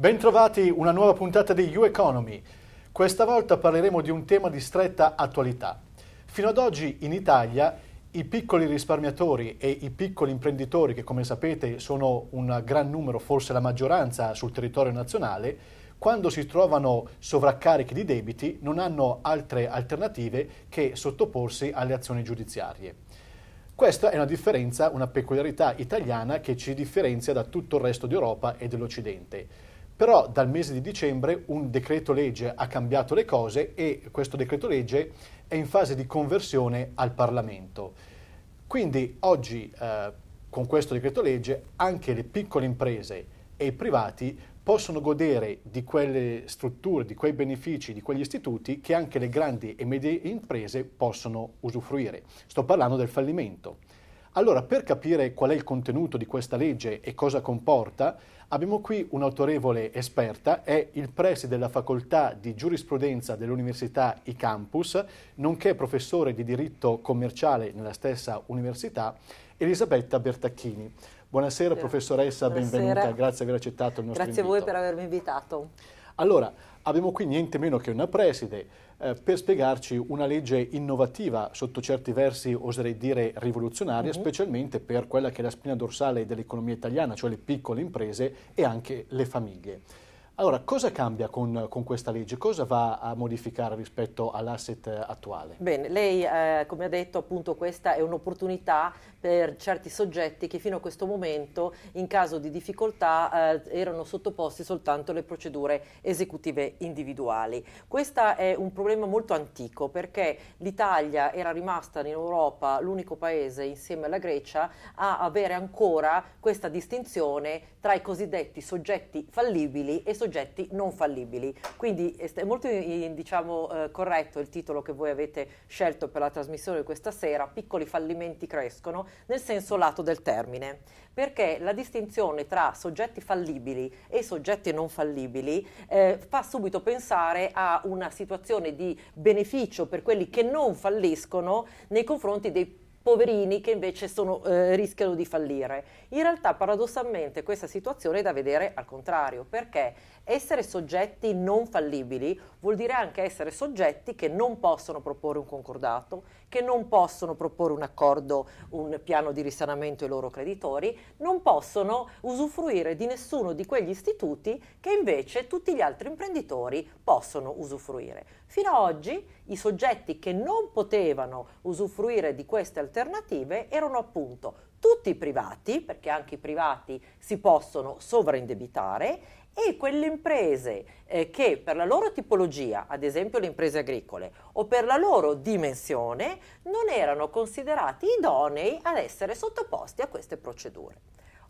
Bentrovati una nuova puntata di You Economy. Questa volta parleremo di un tema di stretta attualità. Fino ad oggi in Italia i piccoli risparmiatori e i piccoli imprenditori, che come sapete sono un gran numero, forse la maggioranza sul territorio nazionale, quando si trovano sovraccarichi di debiti non hanno altre alternative che sottoporsi alle azioni giudiziarie. Questa è una differenza, una peculiarità italiana che ci differenzia da tutto il resto d'Europa e dell'Occidente però dal mese di dicembre un decreto legge ha cambiato le cose e questo decreto legge è in fase di conversione al Parlamento. Quindi oggi eh, con questo decreto legge anche le piccole imprese e i privati possono godere di quelle strutture, di quei benefici, di quegli istituti che anche le grandi e medie imprese possono usufruire. Sto parlando del fallimento. Allora, per capire qual è il contenuto di questa legge e cosa comporta, abbiamo qui un'autorevole esperta, è il preside della facoltà di giurisprudenza dell'Università I Campus, nonché professore di diritto commerciale nella stessa università, Elisabetta Bertacchini. Buonasera, Buonasera. professoressa, Buonasera. benvenuta, grazie per aver accettato il nostro Grazie invito. Grazie a voi per avermi invitato. Allora, abbiamo qui niente meno che una preside, eh, per spiegarci una legge innovativa, sotto certi versi oserei dire rivoluzionaria, mm-hmm. specialmente per quella che è la spina dorsale dell'economia italiana, cioè le piccole imprese e anche le famiglie. Allora, cosa cambia con, con, questa legge? Cosa va a modificare rispetto all'asset attuale? Bene, lei eh, come ha detto appunto questa è un'opportunità per certi soggetti che fino a questo momento in caso di difficoltà eh, erano sottoposti soltanto alle procedure esecutive individuali. Questo è un problema molto antico perché l'Italia era rimasta in Europa l'unico paese insieme alla Grecia a avere ancora questa distinzione tra i cosiddetti soggetti fallibili e soggetti soggetti non fallibili. Quindi eh, è molto diciamo, eh, corretto il titolo che voi avete scelto per la trasmissione di questa sera, piccoli fallimenti crescono, nel senso lato del termine, perché la distinzione tra soggetti fallibili e soggetti non fallibili eh, fa subito pensare a una situazione di beneficio per quelli che non falliscono nei confronti dei poverini che invece sono, eh, rischiano di fallire. In realtà paradossalmente questa situazione è da vedere al contrario, perché essere soggetti non fallibili vuol dire anche essere soggetti che non possono proporre un concordato, che non possono proporre un accordo, un piano di risanamento ai loro creditori, non possono usufruire di nessuno di quegli istituti che invece tutti gli altri imprenditori possono usufruire. Fino ad oggi i soggetti che non potevano usufruire di queste alternative erano appunto tutti i privati, perché anche i privati si possono sovraindebitare, e quelle imprese eh, che per la loro tipologia, ad esempio le imprese agricole, o per la loro dimensione, non erano considerati idonei ad essere sottoposti a queste procedure.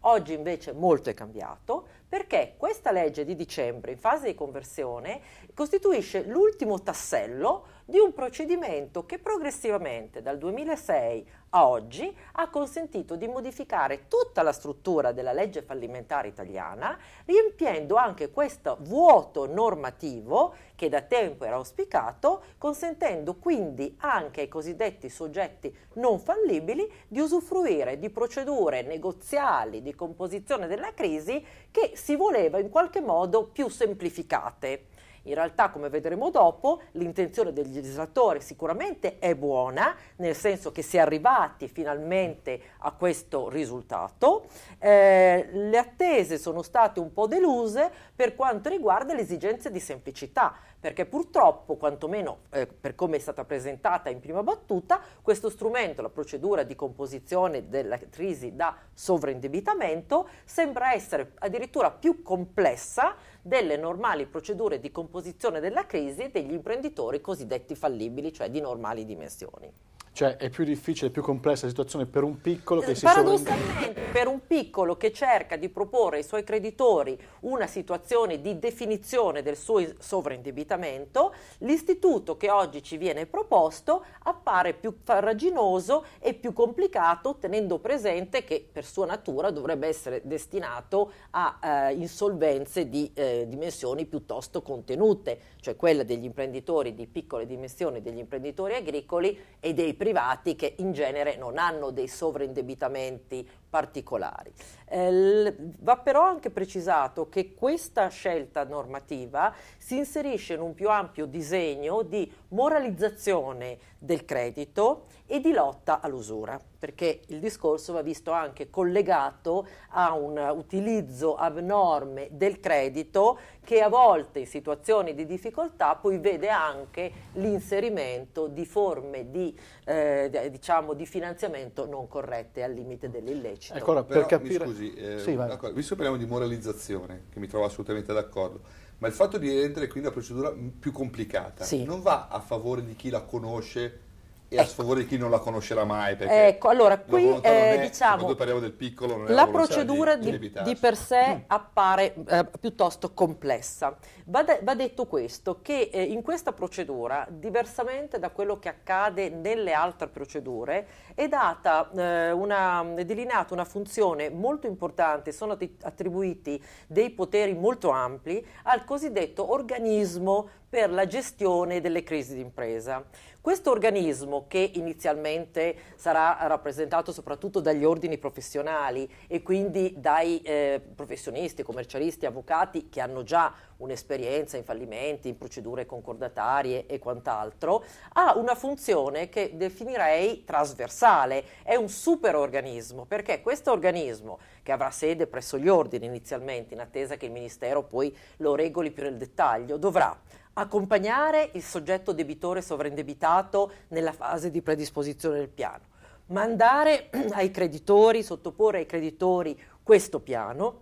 Oggi invece molto è cambiato perché questa legge di dicembre in fase di conversione costituisce l'ultimo tassello di un procedimento che progressivamente dal 2006 a oggi ha consentito di modificare tutta la struttura della legge fallimentare italiana, riempiendo anche questo vuoto normativo che da tempo era auspicato, consentendo quindi anche ai cosiddetti soggetti non fallibili di usufruire di procedure negoziali di composizione della crisi che si voleva in qualche modo più semplificate. In realtà, come vedremo dopo, l'intenzione del legislatore sicuramente è buona, nel senso che si è arrivati finalmente a questo risultato. Eh, le attese sono state un po' deluse per quanto riguarda le esigenze di semplicità, perché purtroppo, quantomeno eh, per come è stata presentata in prima battuta, questo strumento, la procedura di composizione della crisi da sovraindebitamento, sembra essere addirittura più complessa delle normali procedure di composizione della crisi degli imprenditori cosiddetti fallibili, cioè di normali dimensioni. Cioè è più difficile, più complessa la situazione per un piccolo che si Paradossalmente per un piccolo che cerca di proporre ai suoi creditori una situazione di definizione del suo sovraindebitamento, l'istituto che oggi ci viene proposto appare più farraginoso e più complicato tenendo presente che per sua natura dovrebbe essere destinato a eh, insolvenze di eh, eh, dimensioni piuttosto contenute, cioè quella degli imprenditori di piccole dimensioni, degli imprenditori agricoli e dei privati che in genere non hanno dei sovraindebitamenti particolari. Eh, va però anche precisato che questa scelta normativa si inserisce in un più ampio disegno di moralizzazione del credito e di lotta all'usura perché il discorso va visto anche collegato a un utilizzo abnorme del credito che a volte in situazioni di difficoltà poi vede anche l'inserimento di forme di, eh, diciamo, di finanziamento non corrette al limite dell'illecito. Ancora ecco, per capire... mi scusi, eh, sì, d'accordo. visto che parliamo di moralizzazione, che mi trovo assolutamente d'accordo, ma il fatto di rendere quindi la procedura più complicata sì. non va a favore di chi la conosce e ecco. a sfavore di chi non la conoscerà mai. Ecco, allora qui eh, è, è, diciamo, quando parliamo del piccolo, la procedura di, di, di, per sé mm. appare eh, piuttosto complessa. Va, de, va, detto questo, che eh, in questa procedura, diversamente da quello che accade nelle altre procedure, è data eh, una, è delineata una funzione molto importante, sono attribuiti dei poteri molto ampli al cosiddetto organismo per la gestione delle crisi d'impresa. Questo organismo che inizialmente sarà rappresentato soprattutto dagli ordini professionali e quindi dai eh, professionisti, commercialisti, avvocati che hanno già un'esperienza in fallimenti, in procedure concordatarie e quant'altro, ha una funzione che definirei trasversale, è un super organismo perché questo organismo che avrà sede presso gli ordini inizialmente in attesa che il Ministero poi lo regoli più nel dettaglio, dovrà accompagnare il soggetto debitore sovraindebitato nella fase di predisposizione del piano, mandare ai creditori, sottoporre ai creditori questo piano,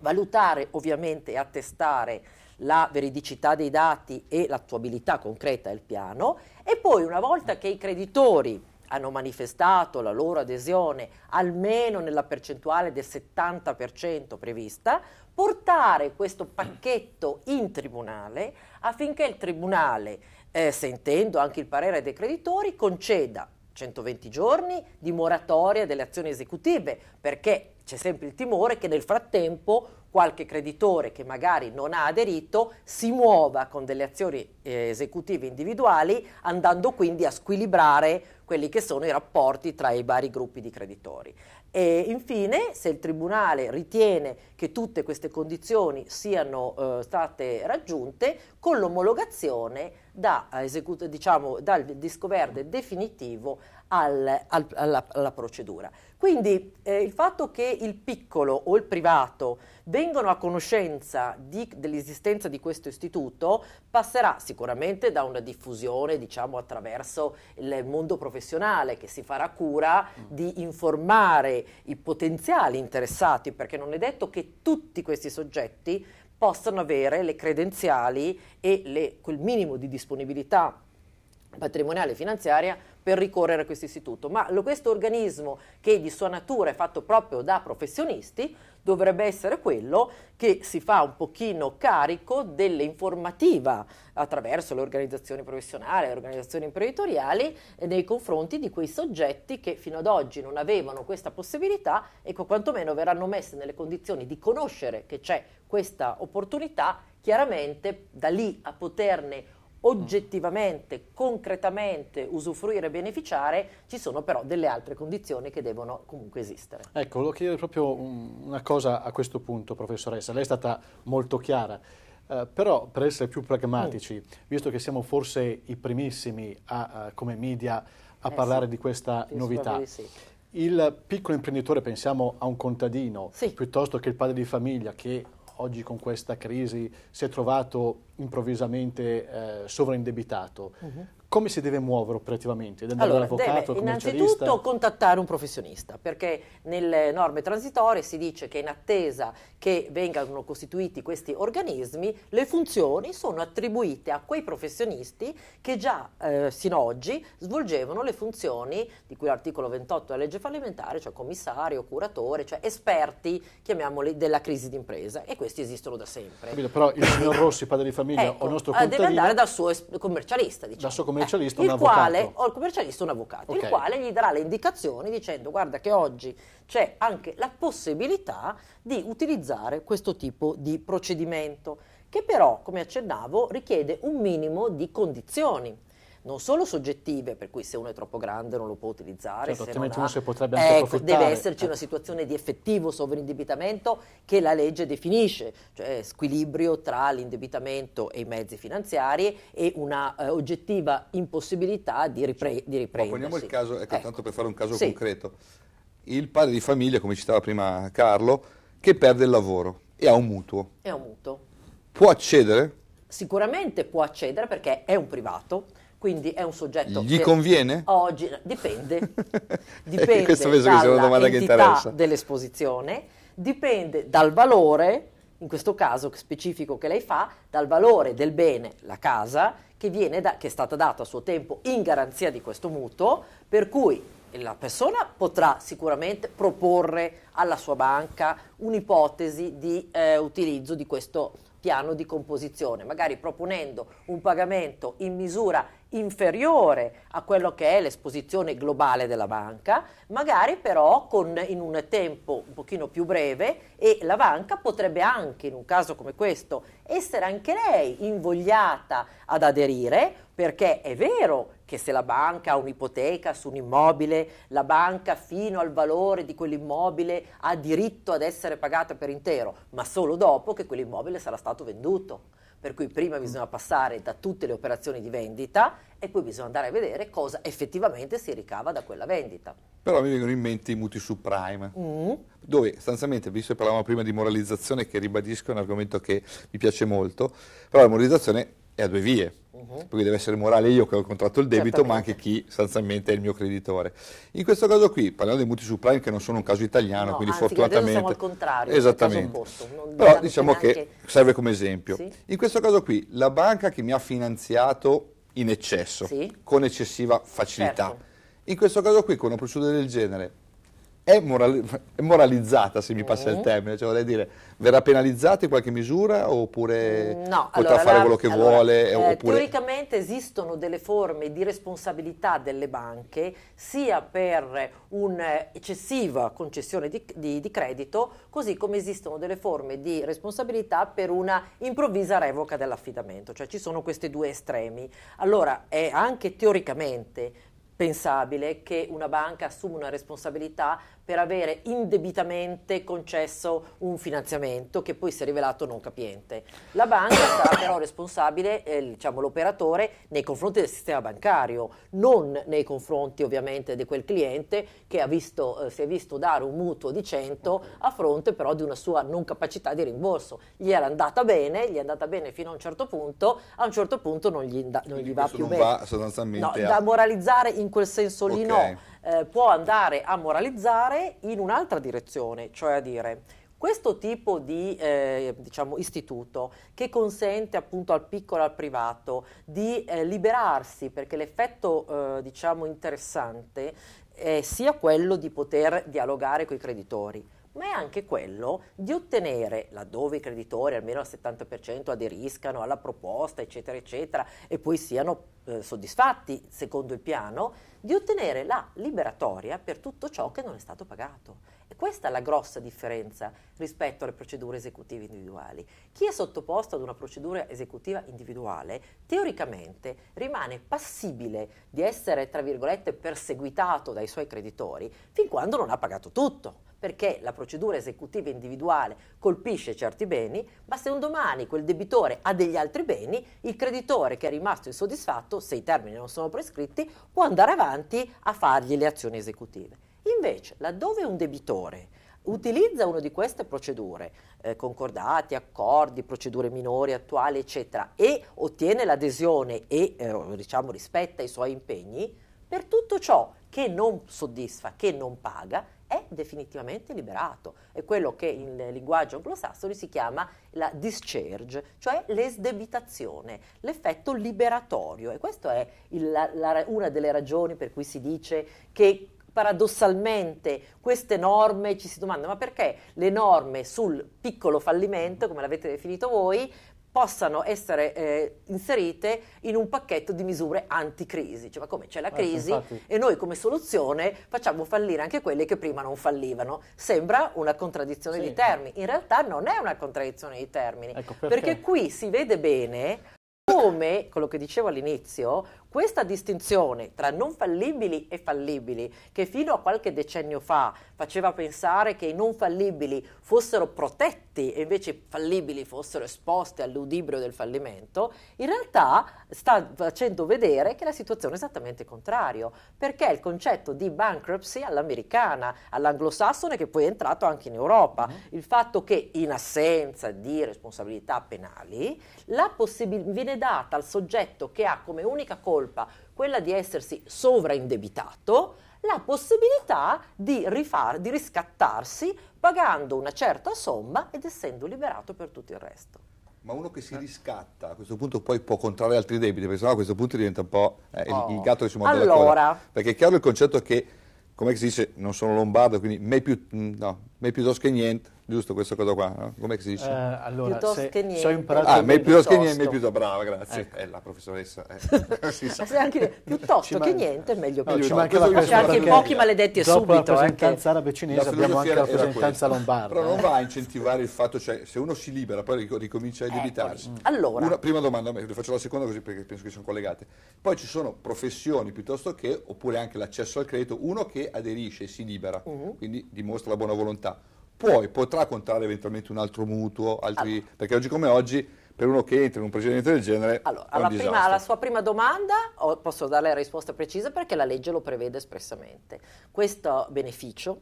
valutare ovviamente e attestare la veridicità dei dati e l'attuabilità concreta del piano e poi una volta che i creditori hanno manifestato la loro adesione almeno nella percentuale del 70% prevista, portare questo pacchetto in tribunale affinché il tribunale, eh, sentendo anche il parere dei creditori, conceda 120 giorni di moratoria delle azioni esecutive, perché c'è sempre il timore che nel frattempo qualche creditore che magari non ha aderito si muova con delle azioni eh, esecutive individuali, andando quindi a squilibrare quelli che sono i rapporti tra i vari gruppi di creditori. E infine, se il Tribunale ritiene che tutte queste condizioni siano eh, state raggiunte, con l'omologazione da eh, esecut- diciamo, dal disco verde definitivo al, al, alla, alla, procedura. Quindi eh, il fatto che il piccolo o il privato vengano a conoscenza di, dell'esistenza di questo istituto passerà sicuramente da una diffusione diciamo, attraverso il mondo professionale che si farà cura di informare i potenziali interessati, perché non è detto che tutti questi soggetti possano avere le credenziali e le, quel minimo di disponibilità patrimoniale e finanziaria per ricorrere a questo istituto, ma lo, questo organismo che di sua natura è fatto proprio da professionisti dovrebbe essere quello che si fa un pochino carico dell'informativa attraverso le organizzazioni professionali, le organizzazioni imprenditoriali eh, nei confronti di quei soggetti che fino ad oggi non avevano questa possibilità, ecco quantomeno verranno messe nelle condizioni di conoscere che c'è questa opportunità, chiaramente da lì a poterne oggettivamente, concretamente usufruire e beneficiare, ci sono però delle altre condizioni che devono comunque esistere. Ecco, volevo chiedere proprio una cosa a questo punto, professoressa, lei è stata molto chiara. Uh, però per essere più pragmatici, mm. visto che siamo forse i primissimi a, uh, come media a eh parlare sì, di questa novità, sì. il piccolo imprenditore, pensiamo a un contadino, sì. piuttosto che il padre di famiglia che oggi con questa crisi si è trovato improvvisamente eh, sovraindebitato. Uh-huh come si deve muovere operativamente? Deve allora, deve innanzitutto contattare un professionista, perché nelle norme transitorie si dice che in attesa che vengano costituiti questi organismi, le funzioni sono attribuite a quei professionisti che già eh, sino ad oggi svolgevano le funzioni di cui l'articolo 28 della legge fallimentare, cioè commissario, curatore, cioè esperti, chiamiamoli, della crisi d'impresa, e questi esistono da sempre. Capito, però il signor Rossi, padre di famiglia ecco, o nostro contadino... deve andare dal suo commercialista, diciamo. Dal suo commercialista commercialista eh, un avvocato. o il commercialista un avvocato, okay. il quale gli darà le indicazioni dicendo guarda che oggi c'è anche la possibilità di utilizzare questo tipo di procedimento, che però, come accennavo, richiede un minimo di condizioni non solo soggettive, per cui se uno è troppo grande non lo può utilizzare, certo, se non uno si potrebbe anche ecco, deve esserci una situazione di effettivo sovraindebitamento che la legge definisce, cioè squilibrio tra l'indebitamento e i mezzi finanziari e una eh, oggettiva impossibilità di, ripre- di riprendersi. Ma poniamo il caso, ecco, ecco. tanto per fare un caso sì. concreto, il padre di famiglia, come citava prima Carlo, che perde il lavoro e ha un mutuo. È un mutuo. Può accedere? Sicuramente può accedere perché è un privato quindi è un soggetto Gli conviene? Oggi dipende. dipende eh, questo penso che una domanda che interessa. dell'esposizione, dipende dal valore, in questo caso specifico che lei fa, dal valore del bene, la casa, che, da, che è stata data a suo tempo in garanzia di questo mutuo, per cui la persona potrà sicuramente proporre alla sua banca un'ipotesi di eh, utilizzo di questo mutuo piano di composizione, magari proponendo un pagamento in misura inferiore a quello che è l'esposizione globale della banca, magari però con, in un tempo un pochino più breve e la banca potrebbe anche in un caso come questo essere anche lei invogliata ad aderire perché è vero che se la banca ha un'ipoteca su un immobile, la banca fino al valore di quell'immobile ha diritto ad essere pagata per intero, ma solo dopo che quell'immobile sarà stato venduto. Per cui prima mm. bisogna passare da tutte le operazioni di vendita e poi bisogna andare a vedere cosa effettivamente si ricava da quella vendita. Però mi vengono in mente i mutui subprime, mm. dove sostanzialmente, visto che parlavamo prima di moralizzazione, che ribadisco è un argomento che mi piace molto, però la moralizzazione è a due vie, uh-huh. perché deve essere morale io che ho contratto il debito, ma anche chi sostanzialmente è il mio creditore. In questo caso qui, parliamo dei mutui subprime che non sono un caso italiano, no, quindi anzi, fortunatamente... siamo al contrario, esattamente. Opposto, Però diciamo neanche... che serve come esempio. Sì? In questo caso qui, la banca che mi ha finanziato in eccesso, sì? con eccessiva facilità, certo. in questo caso qui con una procedura del genere è, moral è moralizzata, se mi passa mm. il mm-hmm. termine, cioè vorrei dire, verrà penalizzata in qualche misura oppure mm, no, potrà allora, fare quello che allora, vuole? Eh, eh, oppure... Teoricamente esistono delle forme di responsabilità delle banche sia per un'eccessiva concessione di, di, di credito, così come esistono delle forme di responsabilità per una improvvisa revoca dell'affidamento, cioè ci sono questi due estremi. Allora è anche teoricamente pensabile che una banca assuma una responsabilità per avere indebitamente concesso un finanziamento che poi si è rivelato non capiente. La banca sarà però responsabile, eh, diciamo, l'operatore, nei confronti del sistema bancario, non nei confronti ovviamente di quel cliente che visto, eh, si è visto dare un mutuo di 100 a fronte però di una sua non capacità di rimborso. Gli era andata bene, gli è andata bene fino a un certo punto, a un certo punto non gli, non gli va più bene. No, da moralizzare in quel senso lì okay. no eh, può andare a moralizzare in un'altra direzione, cioè a dire questo tipo di eh, diciamo, istituto che consente appunto al piccolo e al privato di eh, liberarsi, perché l'effetto eh, diciamo, interessante è eh, sia quello di poter dialogare con i creditori, ma è anche quello di ottenere, laddove i creditori almeno al 70% aderiscano alla proposta, eccetera, eccetera, e poi siano eh, soddisfatti secondo il piano, di ottenere la liberatoria per tutto ciò che non è stato pagato. E questa è la grossa differenza rispetto alle procedure esecutive individuali. Chi è sottoposto ad una procedura esecutiva individuale, teoricamente rimane passibile di essere, tra virgolette, perseguitato dai suoi creditori fin quando non ha pagato tutto perché la procedura esecutiva individuale colpisce certi beni, ma se un domani quel debitore ha degli altri beni, il creditore che è rimasto insoddisfatto, se i termini non sono prescritti, può andare avanti a fargli le azioni esecutive. Invece, laddove un debitore utilizza una di queste procedure, eh, concordati, accordi, procedure minori, attuali, eccetera, e ottiene l'adesione e eh, diciamo, rispetta i suoi impegni, per tutto ciò che non soddisfa, che non paga, è definitivamente liberato. È quello che in linguaggio anglosassone si chiama la discharge, cioè l'esdebitazione, l'effetto liberatorio. E questa è il, la, la, una delle ragioni per cui si dice che paradossalmente queste norme ci si domanda ma perché le norme sul piccolo fallimento, come l'avete definito voi, possano essere eh, inserite in un pacchetto di misure anticrisi. Cioè, ma come c'è la eh, crisi infatti... e noi come soluzione facciamo fallire anche quelle che prima non fallivano. Sembra una contraddizione sì. di termini, in realtà non è una contraddizione di termini, ecco perché? perché qui si vede bene come quello che dicevo all'inizio, questa distinzione tra non fallibili e fallibili, che fino a qualche decennio fa faceva pensare che i non fallibili fossero protetti e invece i fallibili fossero esposti all'udibrio del fallimento, in realtà sta facendo vedere che la situazione è esattamente contraria, perché il concetto di bankruptcy all'americana, all'anglosassone che poi è entrato anche in Europa, mm-hmm. il fatto che in assenza di responsabilità penali, la possib- viene data al soggetto che ha come unica colpa colpa, quella di essersi sovraindebitato, la possibilità di, rifar, di riscattarsi pagando una certa somma ed essendo liberato per tutto il resto. Ma uno che si eh. riscatta a questo punto poi può contrarre altri debiti, perché sennò a questo punto diventa un po' eh, oh. il, gatto che si muove allora. Coda, perché è chiaro il concetto che, come si dice, non sono lombardo, quindi me più, mm, no, me piuttosto che niente giusto questa cosa qua, no? Come si dice? Eh, allora, piuttosto che niente. So imparato ah, me piuttosto, che niente, piuttosto brava, grazie. Ecco. Eh, la professoressa. Eh. si sa. Anche, piuttosto che niente, meglio no, piuttosto. C'è anche, c'è anche pochi maledetti e subito. Dopo la rappresentanza eh, araba cinese abbiamo anche la rappresentanza lombarda. Però non eh. va a incentivare il fatto, cioè se uno si libera poi ricomincia a debitarsi. Eh, allora. Una, prima domanda, vi faccio la seconda così perché penso che sono collegate. Poi ci sono professioni piuttosto che, oppure anche l'accesso al credito, uno che aderisce e si libera, mm-hmm. quindi dimostra la buona volontà poi potrà contare eventualmente un altro mutuo, altri, allora. perché oggi come oggi per uno che entra in un precedente del genere allora, alla, prima, alla, sua prima domanda posso dare la risposta precisa perché la legge lo prevede espressamente. Questo beneficio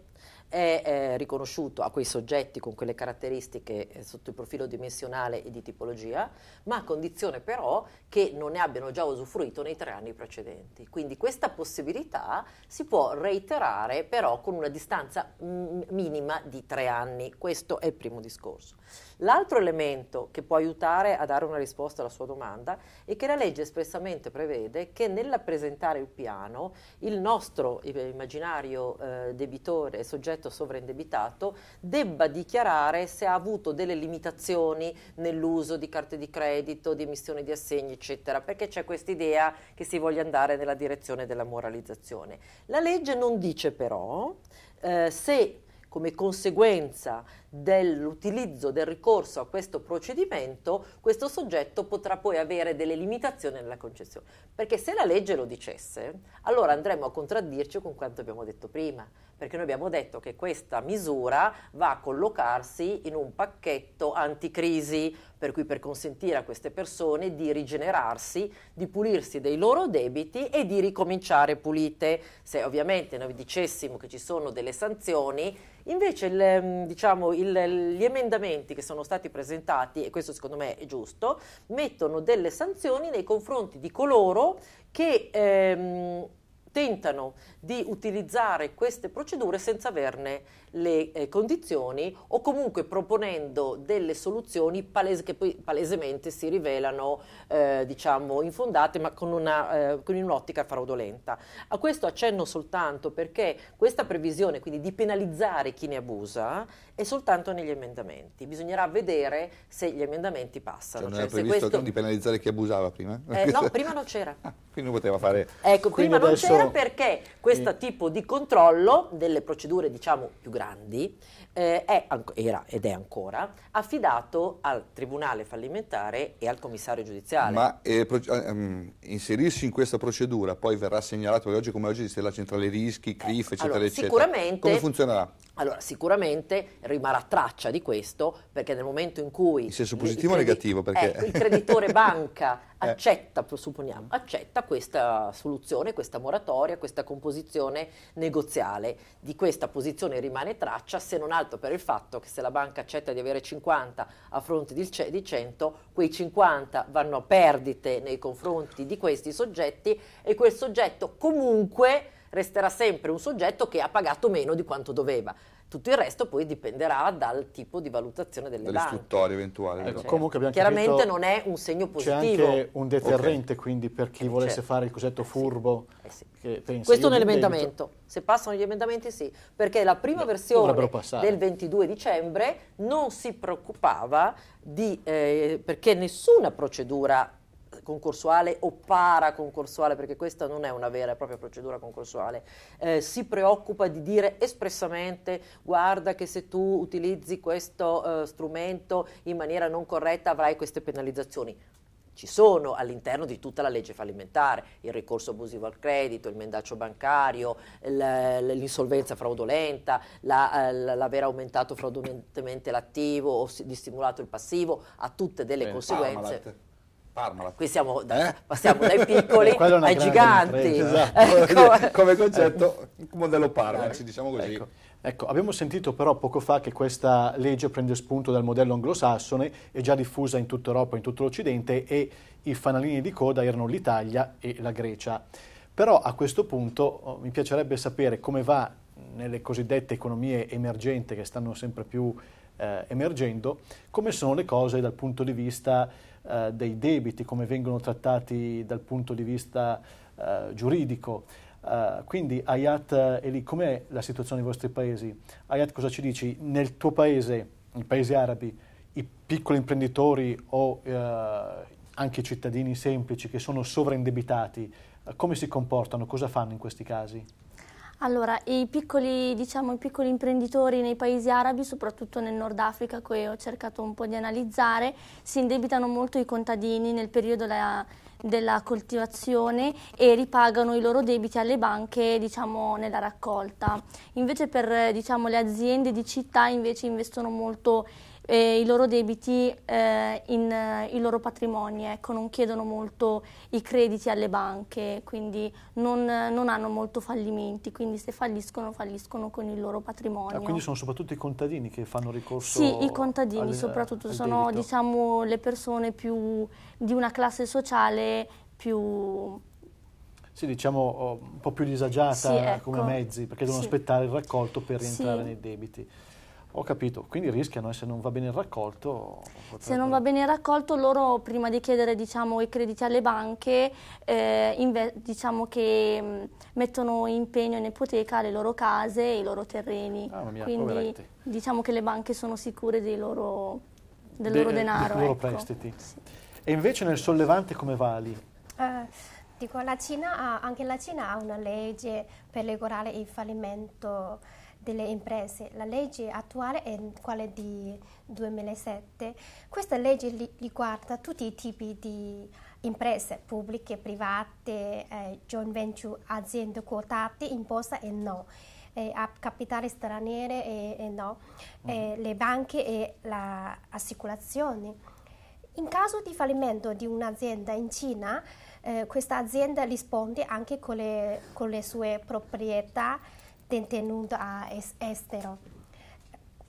è eh, riconosciuto a quei soggetti con quelle caratteristiche eh, sotto il profilo dimensionale e di tipologia, ma a condizione però che non ne abbiano già usufruito nei tre anni precedenti. Quindi questa possibilità si può reiterare però con una distanza m- mm, minima di tre anni. Questo è il primo discorso. L'altro elemento che può aiutare a dare una risposta alla sua domanda è che la legge espressamente prevede che nella presentare il piano il nostro eh, immaginario eh, debitore, soggetto sovraindebitato, debba dichiarare se ha avuto delle limitazioni nell'uso di carte di credito, di emissione di assegni, eccetera, perché c'è questa idea che si voglia andare nella direzione della moralizzazione. La legge non dice però eh, se come conseguenza dell'utilizzo, del ricorso a questo procedimento, questo soggetto potrà poi avere delle limitazioni nella concessione. Perché se la legge lo dicesse, allora andremo a contraddirci con quanto abbiamo detto prima perché noi abbiamo detto che questa misura va a collocarsi in un pacchetto anticrisi, per cui per consentire a queste persone di rigenerarsi, di pulirsi dei loro debiti e di ricominciare pulite. Se ovviamente noi dicessimo che ci sono delle sanzioni, invece il, ehm, diciamo, il, gli emendamenti che sono stati presentati, e questo secondo me è giusto, mettono delle sanzioni nei confronti di coloro che... Ehm, tentano di utilizzare queste procedure senza averne le eh, condizioni o comunque proponendo delle soluzioni palese, che poi palesemente si rivelano eh, diciamo infondate ma con, eh, un'ottica eh, un fraudolenta. A questo accenno soltanto perché questa previsione quindi di penalizzare chi ne abusa è soltanto negli emendamenti, bisognerà vedere se gli emendamenti passano. Cioè, non cioè, era previsto questo... di penalizzare chi abusava prima? Eh, no, prima non c'era. Ah, quindi non poteva fare... Ecco, quindi prima non c'era Proprio perché questo tipo di controllo delle procedure diciamo più grandi eh, è, era ed è ancora affidato al Tribunale fallimentare e al commissario giudiziale. Ma eh, pro, eh, ehm, inserirsi in questa procedura poi verrà segnalato oggi come oggi esiste la centrale rischi, eh, CRIF, eh, eccetera, allora, eccetera. Sicuramente. Come funzionerà? Allora, sicuramente rimarrà traccia di questo, perché nel momento in cui... In senso positivo o negativo? Perché... Eh, il creditore banca eh. accetta, supponiamo, accetta questa soluzione, questa moratoria, questa composizione negoziale. Di questa posizione rimane traccia, se non altro per il fatto che se la banca accetta di avere 50 a fronte di 100, quei 50 vanno a perdite nei confronti di questi soggetti e quel soggetto comunque resterà sempre un soggetto che ha pagato meno di quanto doveva. Tutto il resto poi dipenderà dal tipo di valutazione delle Dell'istruttoria eventuale. Ecco, certo. Chiaramente non è un segno positivo. C'è anche un deterrente okay. quindi per chi eh, volesse certo. fare il cosiddetto eh, furbo. Eh, sì. pensa, Questo è un elemento. Se passano gli emendamenti sì, perché la prima no, versione del 22 dicembre non si preoccupava di, eh, perché nessuna procedura concorsuale o paraconcorsuale, perché questa non è una vera e propria procedura concorsuale, eh, si preoccupa di dire espressamente guarda che se tu utilizzi questo eh, strumento in maniera non corretta avrai queste penalizzazioni ci sono all'interno di tutta la legge fallimentare, il ricorso abusivo al credito, il mendaccio bancario, l'insolvenza fraudolenta, eh, l'aver aumentato fraudolentemente l'attivo o dissimulato il passivo, ha tutte delle Bene, conseguenze. Parmalat. Parmala. Qui siamo da, eh? passiamo dai piccoli ai giganti. Eh, esatto. Come concetto, modello Parmala, diciamo così. Ecco. Ecco, abbiamo sentito però poco fa che questa legge prende spunto dal modello anglosassone, è già diffusa in tutta Europa, in tutto l'Occidente e i fanalini di coda erano l'Italia e la Grecia. Però a questo punto oh, mi piacerebbe sapere come va nelle cosiddette economie emergenti che stanno sempre più eh, emergendo, come sono le cose dal punto di vista eh, dei debiti, come vengono trattati dal punto di vista eh, giuridico. Uh, quindi Ayat e eh, lì com'è la situazione nei vostri paesi? Ayat cosa ci dici? Nel tuo paese, nei paesi arabi, i piccoli imprenditori o uh, anche i cittadini semplici che sono sovraindebitati, uh, come si comportano? Cosa fanno in questi casi? Allora, i piccoli, diciamo, i piccoli, imprenditori nei paesi arabi, soprattutto nel Nord Africa, che ho cercato un po' di analizzare, si indebitano molto i contadini nel periodo della, della coltivazione e ripagano i loro debiti alle banche diciamo, nella raccolta. Invece per diciamo, le aziende di città invece investono molto eh, i loro debiti eh, in eh, i loro patrimoni, ecco, non chiedono molto i crediti alle banche, quindi non, non, hanno molto fallimenti, quindi se falliscono falliscono con il loro patrimonio. Ah, quindi sono soprattutto i contadini che fanno ricorso? Sì, i contadini alle, soprattutto sono diciamo, le persone più di una classe sociale più sì, diciamo oh, un po' più disagiata sì, ecco. come mezzi, perché devono sì. aspettare il raccolto per rientrare sì. nei debiti. Ho capito, quindi rischiano e se non va bene il raccolto... Potrebbero... Se non va bene il raccolto loro prima di chiedere diciamo, i crediti alle banche eh, diciamo che mettono impegno in ipoteca le loro case e i loro terreni. Ah, mia, quindi poveretti. diciamo che le banche sono sicure dei loro, del De, loro eh, denaro. Dei loro ecco. prestiti. Sì. E invece nel sollevante come vali? Eh. Dico, la Cina ha, anche la Cina ha una legge per regolare il fallimento delle imprese. La legge attuale è quella di 2007. Questa legge riguarda tutti i tipi di imprese pubbliche, private, eh, joint venture, aziende quotate, in e no. Eh, a capitale straniere e, e no, eh, mm. le banche e le assicurazioni. In caso di fallimento di un'azienda in Cina, eh, questa azienda risponde anche con le, con le sue proprietà detenuto all'estero.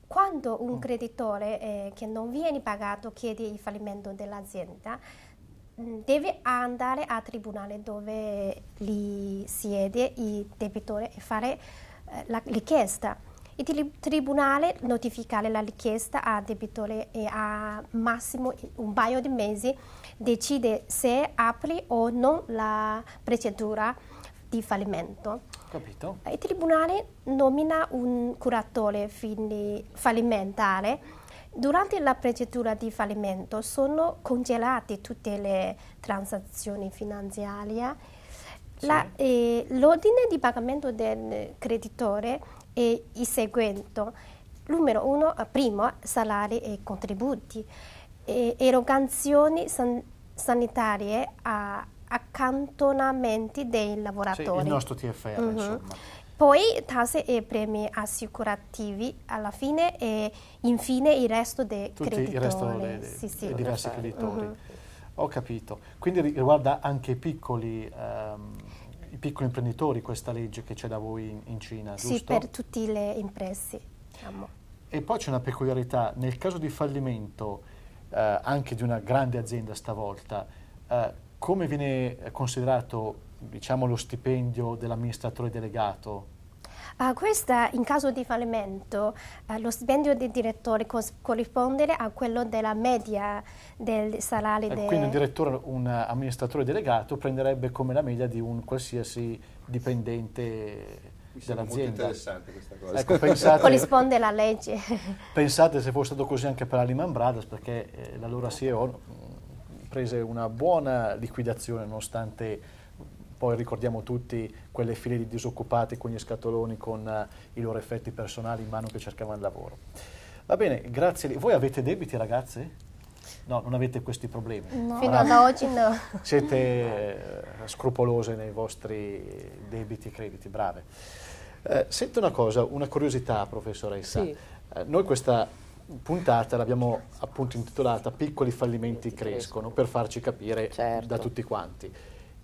Quando un mm. creditore eh, che non viene pagato chiede il fallimento dell'azienda, mm, deve andare al tribunale dove li siede il debitore e fare eh, la richiesta. Il tri tribunale notifica la richiesta al debitore e a massimo un paio di mesi decide se apri o non la procedura di fallimento. Capito. Il tribunale nomina un curatore quindi fallimentare. Durante la procedura di fallimento sono congelate tutte le transazioni finanziarie. Sì. La, eh, l'ordine di pagamento del creditore è il seguente. Numero uno, eh, primo, salari e contributi. E, erogazioni san- sanitarie a accantonamenti dei lavoratori. Sì, il nostro TFR, mm-hmm. insomma. Poi tasse e premi assicurativi alla fine e infine il resto dei Tutti creditori. Il resto dei, sì, sì. diversi creditori. Mm-hmm. Ho capito. Quindi riguarda anche i piccoli... Um, i piccoli imprenditori, questa legge che c'è da voi in, in Cina, sì, giusto? Sì, per tutte le imprese. Diciamo. E poi c'è una peculiarità, nel caso di fallimento eh, anche di una grande azienda stavolta, eh, come viene considerato diciamo, lo stipendio dell'amministratore delegato Uh, questa, in caso di fallimento, uh, lo stipendio del direttore cos- corrisponde a quello della media del salario. Eh, de- quindi un direttore, un amministratore delegato, prenderebbe come la media di un qualsiasi dipendente dell'azienda. interessante questa cosa. Ecco, pensate, Corrisponde alla legge. pensate se fosse stato così anche per la Lehman Brothers, perché eh, loro CEO prese una buona liquidazione nonostante poi ricordiamo tutti quelle file di disoccupati con gli scatoloni, con uh, i loro effetti personali in mano che cercavano lavoro. Va bene, grazie. Voi avete debiti ragazze? No, non avete questi problemi? No. Fino ad ah. oggi no. Siete uh, scrupolose nei vostri debiti e crediti, brave. Uh, sento una cosa, una curiosità professoressa. Sì. noi questa puntata l'abbiamo appunto intitolata Piccoli fallimenti crescono, per farci capire certo. da tutti quanti.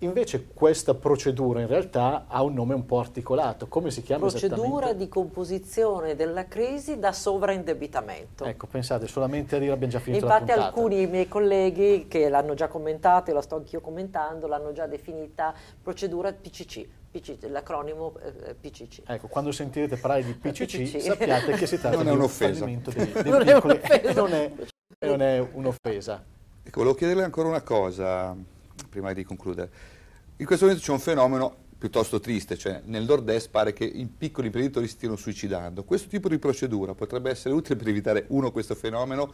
Invece questa procedura in realtà ha un nome un po' articolato, come si chiama Procedura di composizione della crisi da sovraindebitamento. Ecco, pensate, solamente a dire abbiamo già finito la puntata. Infatti alcuni miei colleghi che l'hanno già commentato, e la sto anch'io commentando, l'hanno già definita procedura PCC, PCC, l'acronimo eh, eh PCC. Ecco, quando sentirete parlare di PCC, PCC. sappiate che si tratta non di un fallimento dei, dei non, piccoli. È non, è, non è un'offesa. Ecco, volevo chiederle ancora una cosa prima di concludere. In questo momento c'è un fenomeno piuttosto triste, cioè nel nord-est pare che i piccoli imprenditori si stiano suicidando. Questo tipo di procedura potrebbe essere utile per evitare, uno, questo fenomeno,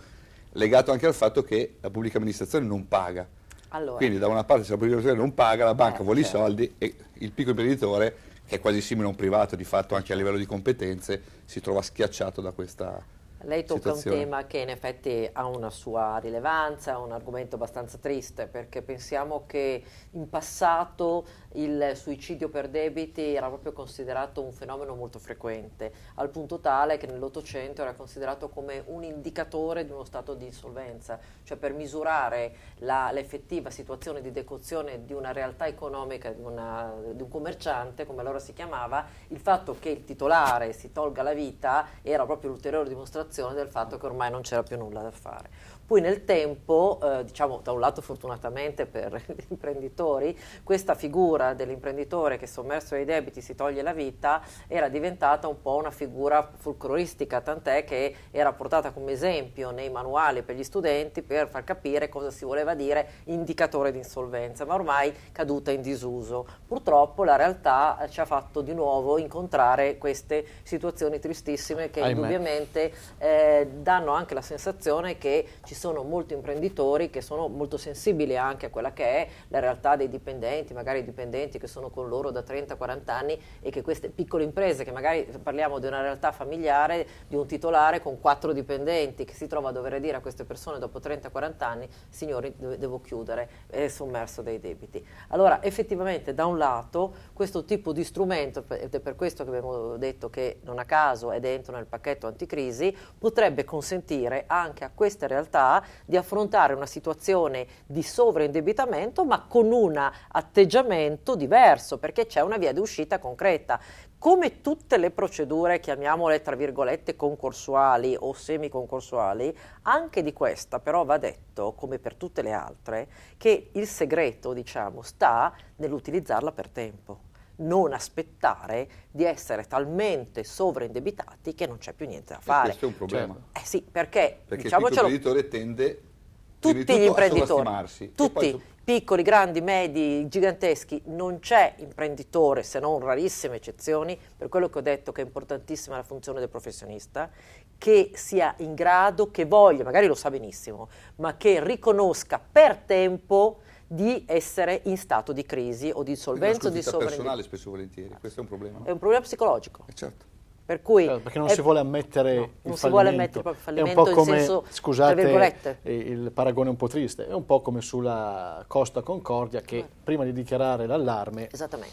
legato anche al fatto che la pubblica amministrazione non paga allora. Quindi da una parte se la pubblica non paga, la banca eh, vuole certo. i soldi e il piccolo imprenditore, che è quasi simile a un privato di fatto anche a livello di competenze, si trova schiacciato da questa lei tocca situazione. un tema che in effetti ha una sua rilevanza, un argomento abbastanza triste perché pensiamo che in passato il suicidio per debiti era proprio considerato un fenomeno molto frequente, al punto tale che nell'Ottocento era considerato come un indicatore di uno stato di insolvenza, cioè per misurare l'effettiva situazione di decozione di una realtà economica, di, una, di un commerciante, come allora si chiamava, il fatto che il titolare si tolga la vita era proprio l'ulteriore dimostrazione sensazione del fatto che ormai non c'era più nulla da fare. Poi nel tempo, eh, diciamo da un lato fortunatamente per gli imprenditori, questa figura dell'imprenditore che sommerso dai debiti si toglie la vita era diventata un po' una figura folcloristica, tant'è che era portata come esempio nei manuali per gli studenti per far capire cosa si voleva dire indicatore di insolvenza, ma ormai caduta in disuso. Purtroppo la realtà ci ha fatto di nuovo incontrare queste situazioni tristissime che Ahimè. indubbiamente eh, danno anche la sensazione che ci sono molti imprenditori che sono molto sensibili anche a quella che è la realtà dei dipendenti, magari dipendenti che sono con loro da 30-40 anni e che queste piccole imprese, che magari parliamo di una realtà familiare, di un titolare con quattro dipendenti che si trova a dover dire a queste persone dopo 30-40 anni, signori devo chiudere, è sommerso dai debiti. Allora effettivamente da un lato questo tipo di strumento, ed è per questo che abbiamo detto che non a caso è dentro nel pacchetto anticrisi, potrebbe consentire anche a queste realtà di affrontare una situazione di sovraindebitamento ma con un atteggiamento diverso perché c'è una via di uscita concreta. Come tutte le procedure, chiamiamole tra virgolette concorsuali o semiconcorsuali, anche di questa però va detto, come per tutte le altre, che il segreto, diciamo, sta nell'utilizzarla per tempo non aspettare di essere talmente sovraindebitati che non c'è più niente da fare. E questo è un problema. Cioè, eh sì, perché, perché diciamocelo... il creditore tende tutti gli imprenditori, tutti, piccoli, grandi, medi, giganteschi, non c'è imprenditore se non rarissime eccezioni, per quello che ho detto che è importantissima la funzione del professionista, che sia in grado, che voglia, magari lo sa benissimo, ma che riconosca per tempo di essere in stato di crisi o di insolvenza o di sovranità. personale spesso e volentieri, questo è un problema. È un problema psicologico. Eh certo. Per cui certo, perché non è, si vuole ammettere no, non si vuole ammettere il fallimento, è un senso, scusate, eh, il paragone è un po' triste, è un po' come sulla Costa Concordia che eh. prima di dichiarare l'allarme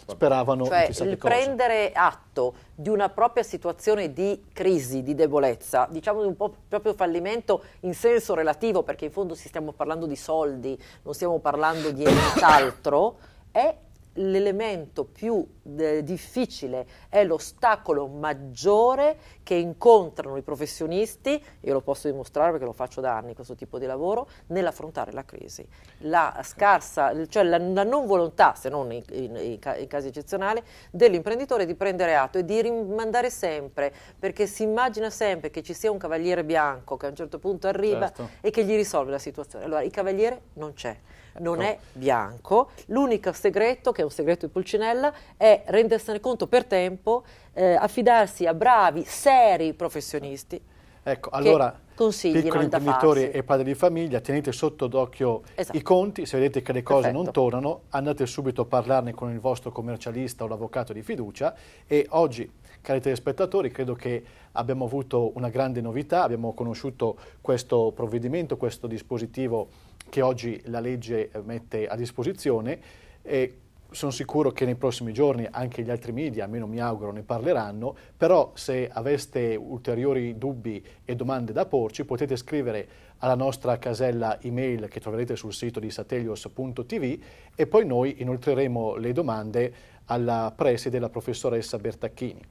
speravano cioè, chissà il prendere atto di una propria situazione di crisi, di debolezza, diciamo di un po' proprio fallimento in senso relativo, perché in fondo si stiamo parlando di soldi, non stiamo parlando di nient'altro, è l'elemento più eh, difficile, è l'ostacolo maggiore che incontrano i professionisti, io lo posso dimostrare perché lo faccio da anni questo tipo di lavoro, nell'affrontare la crisi. La scarsa, cioè la, la non volontà, se non in, in, in casi eccezionali, dell'imprenditore di prendere atto e di rimandare sempre, perché si immagina sempre che ci sia un cavaliere bianco che a un certo punto arriva certo. e che gli risolve la situazione. Allora, il cavaliere non c'è non è bianco. L'unico segreto, che è un segreto di Pulcinella, è rendersene conto per tempo, eh, affidarsi a bravi, seri professionisti. Ecco, allora piccoli imprenditori e padri di famiglia, tenete sotto d'occhio esatto. i conti, se vedete che le cose Perfetto. non tornano, andate subito a parlarne con il vostro commercialista o l'avvocato di fiducia e oggi Cari telespettatori, credo che abbiamo avuto una grande novità, abbiamo conosciuto questo provvedimento, questo dispositivo che oggi la legge eh, mette a disposizione e sono sicuro che nei prossimi giorni anche gli altri media, almeno mi auguro, ne parleranno, però se aveste ulteriori dubbi e domande da porci potete scrivere alla nostra casella email che troverete sul sito di satelios.tv e poi noi inoltreremo le domande alla preside, la professoressa Bertacchini.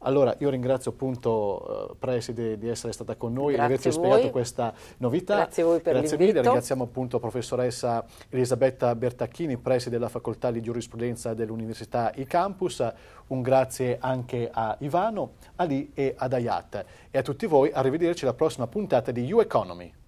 Allora, io ringrazio appunto eh, Preside di essere stata con noi e di averci spiegato questa novità. Grazie a voi per Grazie l'invito. mille, ringraziamo appunto professoressa Elisabetta Bertacchini, Preside della Facoltà di Giurisprudenza dell'Università I Campus. Un grazie anche a Ivano, Ali e ad Ayat. E a tutti voi, arrivederci alla prossima puntata di You Economy.